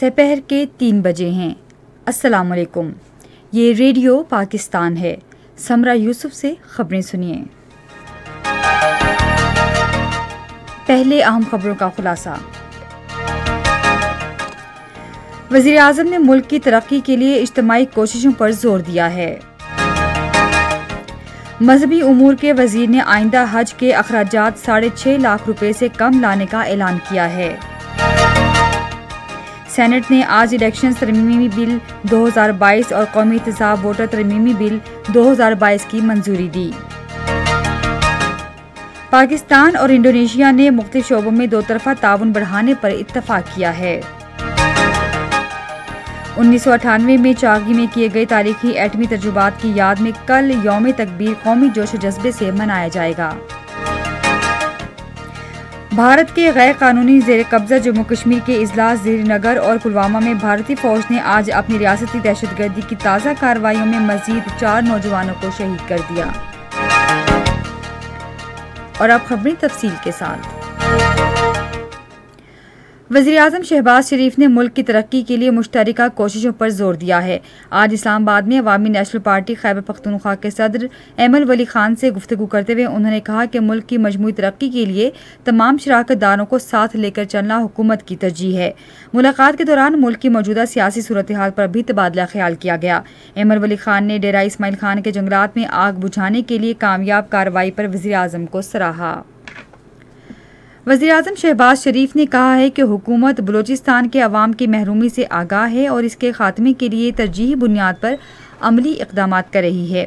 सपहर के तीन बजे हैं अस्सलाम वालेकुम ये रेडियो पाकिस्तान है समरा यूसुफ से खबरें सुनिए पहले अहम खबरों का खुलासा वजीर अजम ने मुल्क की तरक्की के लिए इज्तमाही कोशिशों पर जोर दिया है मजहबी उमूर के वजीर ने आइंदा हज के अखराज साढ़े छः लाख रुपए से कम लाने का ऐलान किया है सेनेट ने आज इलेक्शन तरमीमी बिल 2022 और कौमी तजाब वोटर तरमीमी बिल 2022 की मंजूरी दी पाकिस्तान और इंडोनेशिया ने मुख्त शोबों में दो तरफा ताउन बढ़ाने पर इतफाक़ किया है उन्नीस सौ अठानवे में चागी में किए गए तारीखी एटमी तजुबात की याद में कल योम तकबीर कौमी जोश जज्बे से मनाया जाएगा भारत के गैर कानूनी जेर कब्जा जम्मू कश्मीर के इजलास नगर और पुलवामा में भारतीय फौज ने आज अपनी रियासती दहशतगर्दी की ताज़ा कार्रवाई में मजीद चार नौजवानों को शहीद कर दिया और अब खबरें तफसील के साथ वजीर अजम शहबाज शरीफ ने मुल्क की तरक्की के लिए मुश्तरक कोशिशों पर जोर दिया है आज इस्लामाबाद में अवमी नेशनल पार्टी खैबर पख्तनख्वा के सदर एमल वली खान से गुफ्तु करते हुए उन्होंने कहा कि मुल्क की मजमू तरक्की के लिए तमाम शराकत दारों को साथ लेकर चलना हुकूमत की तरजीह है मुलाकात के दौरान मुल्क की मौजूदा सियासी सूरत हाल पर भी तबादला ख्याल किया गया एमल वली खान ने डेरा इसमाइल खान के जंगलात में आग बुझाने के लिए कामयाब कार्रवाई पर वजी अजम को सराहा वजी अजम शहबाज शरीफ ने कहा है कि हुकूमत बलूचिस्तान के अवाम की महरूमी से आगाह है और इसके खात्मे के लिए तरजीह बुनियाद पर अमली इकदाम कर रही है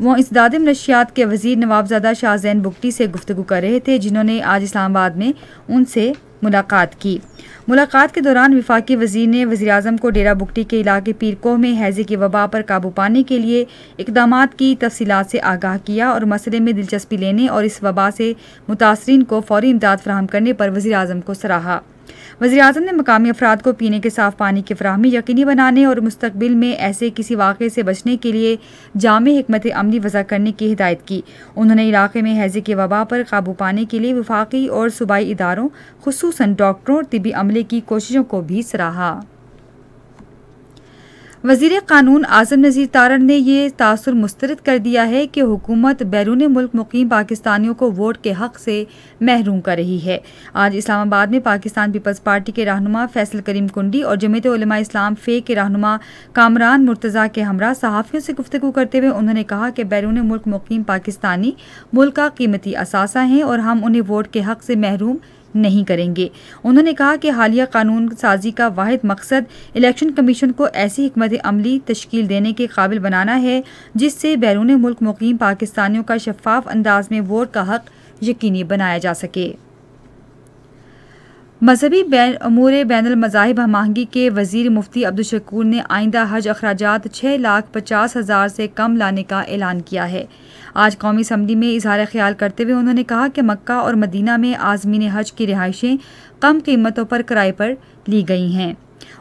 वो इस दादिम नशियात के वजीर नवाबजादा शाहजैन बुगटी से गुफ्तु कर रहे थे जिन्होंने आज इस्लामाबाद में उनसे मुलाकात की मुलाकात के दौरान विफाकी वजीर ने वजी अजम को डेरा बुगटी के इलाके पीरकोह में हैजे की वबा पर काबू पाने के लिए इकदाम की तफसीत से आगाह किया और मसले में दिलचस्पी लेने और इस वबा से मुतासरीन को फौरी इमदाद फ्राहम करने पर वजी अजम को सराहा वजी अजम ने मकामी अफराद को पीने के साफ पानी की फरहमी यकीनी बनाने और मुस्तबिल में ऐसे किसी वाक़े से बचने के लिए जाम हमत अमली वजह करने की हिदायत की उन्होंने इलाके में हैज़े की वबा पर काबू पाने के लिए वफाकी और सूबाई इदारों खसूस डॉक्टरों और तबी अमले की कोशिशों को भी सराहा वजीर कानून आजम नज़ीर तारण ने यह तासर मुस्तरद कर दिया है कि हुकूमत बैरून मुल्क मुकीम पाकिस्तानियों को वोट के हक़ से महरूम कर रही है आज इस्लामाबाद में पाकिस्तान पीपल्स पार्टी के रहनुमा फैसल करीम कुंडी और जमीत इस्लाम फे के रहनुमा कामरान मुर्तज़ा के हमरा सहाफ़ियों से गुफ्तु करते हुए उन्होंने कहा कि बैरून मुल्क मुकीम पाकिस्तानी मुल्क का कीमती असासा हैं और हम उन्हें वोट के हक़ से महरूम नहीं करेंगे उन्होंने कहा कि हालिया कानून साजी का वाद मकसद इलेक्शन कमीशन को ऐसी हमत अमली तश्कील देने के काबिल बनाना है जिससे बैरून मुल्क मुकीम पाकिस्तानियों का शफाफ अंदाज में वोट का हक यकीनी बनाया जा सके मजहबी अमूर बैन अमजाहब हमाहंगी के वजीर मुफ्ती अब्दुलशकूर ने आइंदा हज अखराज छः लाख पचास हज़ार से कम लाने का ऐलान किया है आज कौमी असम्बली में इजहार ख्याल करते हुए उन्होंने कहा कि मक्का और मदीना में आज़मीन हज की रिहाइशें कम कीमतों पर किराए पर ली गई हैं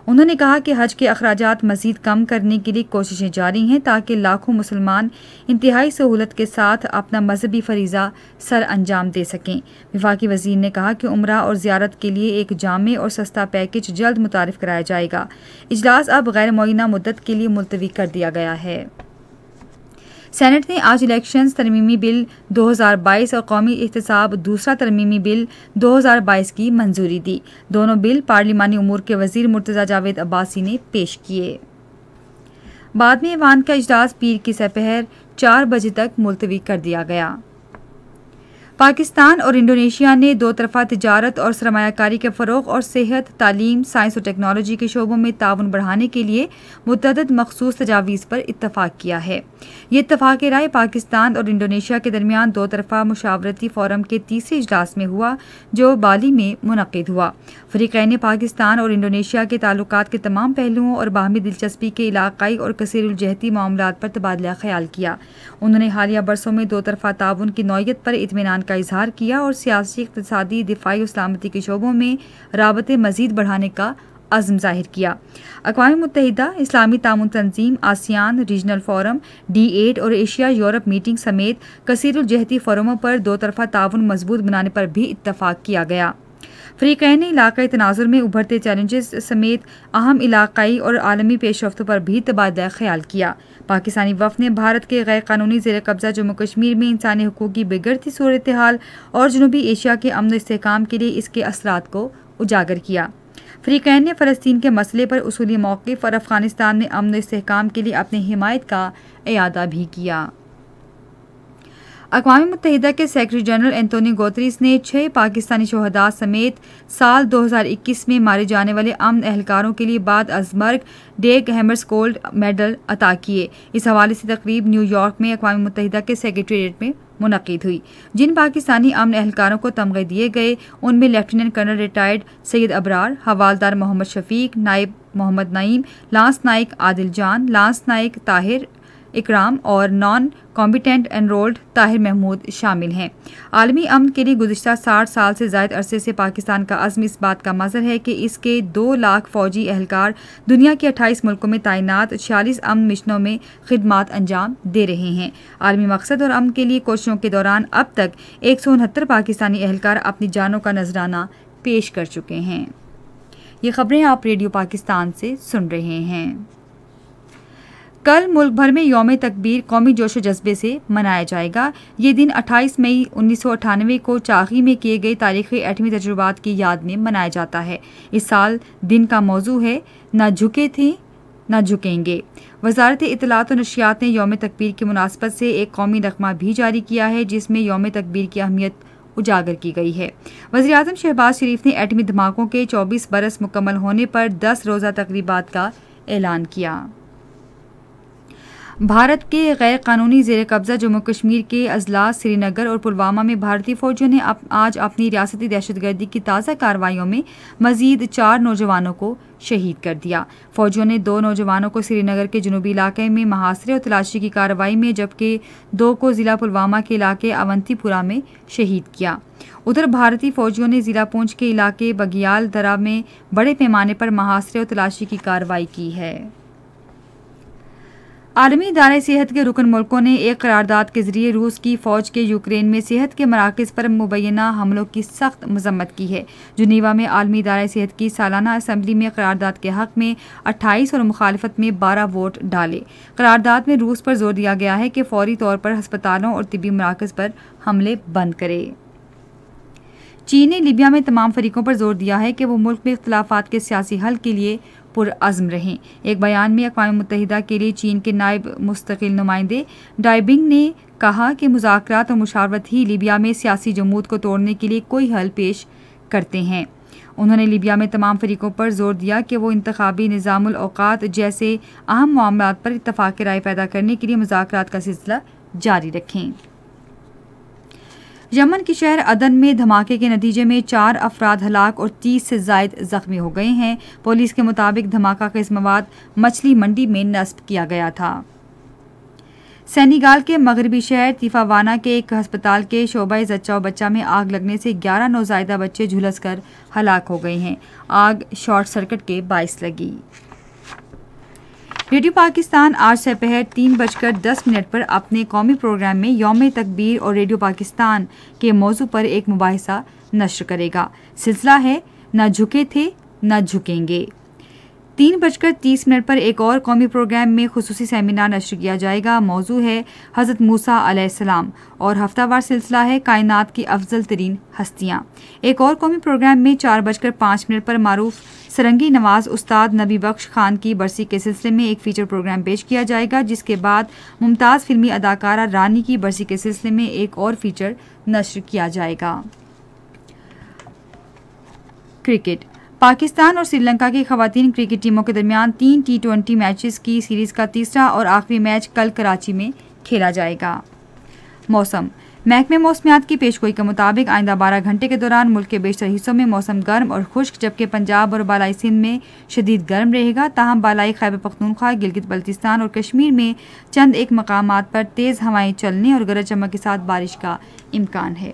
उन्होंने कहा कि हज के अखराज मजीद कम करने के लिए कोशिशें जारी हैं ताकि लाखों मुसलमान इंतहाई सहूलत के साथ अपना मजहबी फरीजा सर अंजाम दे सकें विफाकी वजीर ने कहा कि उम्र और ज्यारत के लिए एक जाम और सस्ता पैकेज जल्द मुतारफ़ कराया जाएगा इजलास अब गैर मुइना मुद्दत के लिए मुलतवी कर दिया गया है सैनट ने आज इलेक्शन तरमीमी बिल 2022 और कौमी एहतसाब दूसरा तरमीमी बिल 2022 की मंजूरी दी दोनों बिल पार्लिमानी उमूर के वजीर मुर्तज़ा जावेद अब्बासी ने पेश किए बाद में ईवान का अजलास पीर की सपहर चार बजे तक मुलतवी कर दिया गया पाकिस्तान और इंडोनेशिया ने दो तरफा तजारत और सरमाकारी के फ़रोग और सेहत तालीम साइंस और टेक्नोलॉजी के शोबों में ताउन बढ़ाने के लिए मतद मखसूस तजावीज़ पर इतफ़ाक़ किया है ये इतफ़ाक़ राय पाकिस्तान और इंडोनेशिया के दरमियान दो तरफा मुशावरती फोरम के तीसरे इजलास में हुआ जो बाली में मुनद हुआ ने पाकिस्तान और इंडोनेशिया के ताल्लुक के तमाम पहलुओं और बाहमी दिलचस्पी के इलाकई और कसरजहती मामलों पर तबादला ख्याल किया उन्होंने हालिया बरसों में दो तरफा ताउन की नौीयत पर इतमान का इजहार किया और सियासी इकतदी दिफाई और सलामती के शोबों में रबते मजीद बढ़ाने का अज़म जाहिर किया अकवा मुतहदा इस्लामी तामन तंजीम ASEAN regional forum D eight और एशिया यूरोप मीटिंग समेत कसरजहती फोरमों पर दो तरफा ताउन मजबूत बनाने पर भी इतफाक़ किया गया फ्रीकैन ने इलाकई तनाजुर में उभरते चैलेंजेस समेत अहम इलाकई और आलमी पेशरफ्तों पर भी तबादला ख्याल किया पाकिस्तानी वफ ने भारत के गैर कानूनी जेर कब्जा जम्मू कश्मीर में इंसानी हकूक़ की बिगड़ती सूरत हाल और जनूबी एशिया के अमन इसकाम के लिए इसके असरात को उजागर किया फ्रीकैन ने फ़लस्तीन के मसले पर उसूली मौक़ और अफ़गानिस्तान में अमन इसकाम के लिए अपनी हिमायत का अदा भी किया अकवा मुतहदा के सेक्रटरी जनरल एंतोनी गोतरीस ने छः पाकिस्तानी शहदा समेत साल 2021 में मारे जाने वाले अमन एहलकारों के लिए बाद अजमर्ग डेग हेमर्स गोल्ड मेडल अता किए इस हवाले से तकरीब न्यूयॉर्क में अकवा मुतहदा के सेक्रटेट में मुनद हुई जिन पाकिस्तानी अमन एहलकारों को तमगे दिए गए उनमें lieutenant colonel retired Syed Abrar havaldar Mohammad Shafiq नायब मोहम्मद नईम लांस नाइक आदिल जान लांस नाइक ताहिर इकराम और non combatant enrolled Tahir Mahmood शामिल हैं आलमी अमन के लिए गुजशत साठ साल से जायद अरसे से पाकिस्तान का अज़म इस बात का मजर है कि इसके दो लाख फौजी एहलकार दुनिया के अट्ठाईस मुल्कों में तैनात छियालीस अमन मिशनों में खदमात अंजाम दे रहे हैं आलमी मकसद और अमन के लिए कोशिशों के दौरान अब तक एक सौ उनहत्तर पाकिस्तानी एहलकार अपनी जानों का नजराना पेश कर चुके हैं ये खबरें आप रेडियो पाकिस्तान से सुन रहे हैं कल मुल्क भर में योम तकबीर कौमी जोश जज्बे से मनाया जाएगा ये दिन 28 मई उन्नीस को चाखी में किए गए तारीखी एटमी तजुर्बात की याद में मनाया जाता है इस साल दिन का मौजू है न झुके थे ना झुकेंगे वजारत इतलात और नशियात ने योम तकबीर की मुनासबत से एक कौमी नगमा भी जारी किया है जिसमें योम तकबीर की अहमियत उजागर की गई है वजी अजम शहबाज शरीफ ने एटमी धमाकों के 24 बरस मुकम्मल होने पर 10 रोज़ा तकरीबा का ऐलान किया भारत के गैर कानूनी जेर कब्ज़ा जम्मू कश्मीर के अजला श्रीनगर और पुलवामा में भारतीय फौजियों ने अप, आज अपनी रियासती दहशतगर्दी की ताज़ा कार्रवाई में मजीद चार नौजवानों को शहीद कर दिया फौजियों ने दो नौजवानों को श्रीनगर के जनूबी इलाके में महासरे और तलाशी की कार्रवाई में जबकि दो को ज़िला पुलवामा के इलाके अवंतीपुरा में शहीद किया उधर भारतीय फौजियों ने ज़िला पूंछ के इलाके बगियाल दरा में बड़े पैमाने पर महासरे और तलाशी की कार्रवाई की है आलमी इदार सेहत के रुकन मुल्कों ने एक करारदाद के जरिए रूस की फौज के यूक्रेन में सेहत के मराकज़ पर मुबैना हमलों की सख्त मजम्मत की है जुनीवा में आलमी इदार सेहत की सालाना असम्बली में करारदाद के हक में अट्ठाईस और मुखालफत में बारह वोट डाले करारदाद में रूस पर जोर दिया गया है कि फौरी तौर पर हस्पतालों और तबी मराकज़ पर हमले बंद करे चीन ने लीबिया में तमाम फरीकों पर जोर दिया है कि वो मुल्क में इख्तलाफात के सियासी हल के लिए पुरज़म रहें एक बयान में अकवा मुतहदा के लिए चीन के नायब मुस्तकिल नुमाइंदे डाइबिंग ने कहा कि मुजाकर और मुशावरत ही लीबिया में सियासी जमूत को तोड़ने के लिए कोई हल पेश करते हैं उन्होंने लीबिया में तमाम फरीकों पर जोर दिया कि वो इंतबी निज़ामत जैसे अहम मामला पर इतफाक़ राय पैदा करने के लिए मुजाकर का सिलसिला जारी रखें यमन के शहर अदन में धमाके के नतीजे में चार अफराद हलाक और तीस से जायद जख्मी हो गए हैं पुलिस के मुताबिक धमाका का इस मवाद मछली मंडी में नस्ब किया गया था सैनीगाल के मगरबी शहर तीफावाना के एक अस्पताल के शोबा जच्चा बच्चा में आग लगने से 11 नौजायदा बच्चे झुलसकर हलाक हो गए हैं आग शॉर्ट सर्किट के बायस लगी रेडियो पाकिस्तान आज दोपहर तीन बजकर दस मिनट पर अपने कौमी प्रोग्राम में योम तकबीर और रेडियो पाकिस्तान के मौजू पर एक मुबासा नश्र करेगा सिलसिला है न झुके थे न झुकेंगे तीन बजकर तीस मिनट पर एक और कौमी प्रोग्राम में खसूस सेमिनार नशर किया जाएगा मौजू है हज़रत मूसा आसमाम और हफ्तावार सिलसिला है कायनात की अफजल तरीन हस्तियाँ एक और कौमी प्रोग्राम में चार बजकर पाँच मिनट पर मरूफ सरंगी नवाज उस्ताद नबी बख्श खान की बरसी के सिलसिले में एक फीचर प्रोग्राम पेश किया जाएगा जिसके बाद मुमताज़ फिल्मी अदाकारा रानी की बरसी के सिलसिले में एक और फीचर नशर किया जाएगा क्रिकेट पाकिस्तान और श्रीलंका की खातन क्रिकेट टीमों के दरमियान तीन टी ट्वेंटी मैचेस की सीरीज का तीसरा और आखिरी मैच कल कराची में खेला जाएगा मौसम महकमे मौसमियात की पेशगोई के मुताबिक आइंदा बारह घंटे के दौरान मुल्क के बेशतर हिस्सों में मौसम गर्म और खुश्क जबकि पंजाब और बालाई सिंध में शदीद गर्म रहेगा ताहम बालाई खैब पख्तूनख्वा गिलगित बल्तिस्तान और कश्मीर में चंद एक मकाम पर तेज़ हवाएं चलने और गरज चमक के साथ बारिश का इम्कान है